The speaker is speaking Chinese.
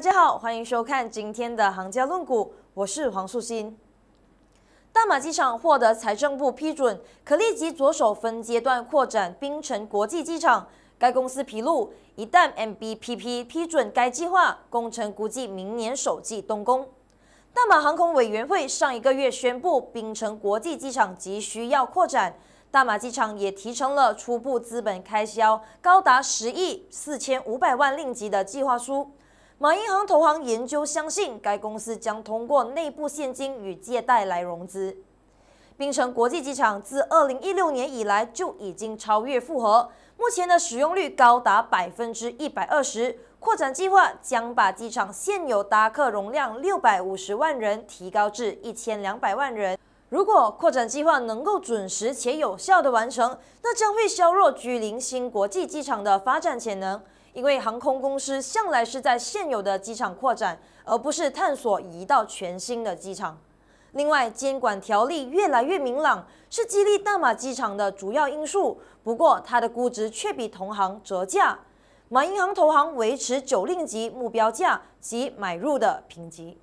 大家好，欢迎收看今天的《行家论股》，我是黄素欣。大马机场获得财政部批准，可立即着手分阶段扩展槟城国际机场。该公司披露，一旦 MBPP 批准该计划，工程估计明年首季动工。大马航空委员会上一个月宣布，槟城国际机场急需要扩展。大马机场也提成了初步资本开销高达十亿四千五百万令吉的计划书。马银行投行研究相信，该公司将通过内部现金与借贷来融资，槟城国际机场自二零一六年以来就已经超越负荷，目前的使用率高达百分之一百二十。扩展计划将把机场现有搭客容量六百五十万人提高至一千两百万人。如果扩展计划能够准时且有效地完成，那将会削弱居零新国际机场的发展潜能，因为航空公司向来是在现有的机场扩展，而不是探索移到全新的机场。另外，监管条例越来越明朗，是激励大马机场的主要因素。不过，它的估值却比同行折价。马银行投行维持九令级目标价及买入的评级。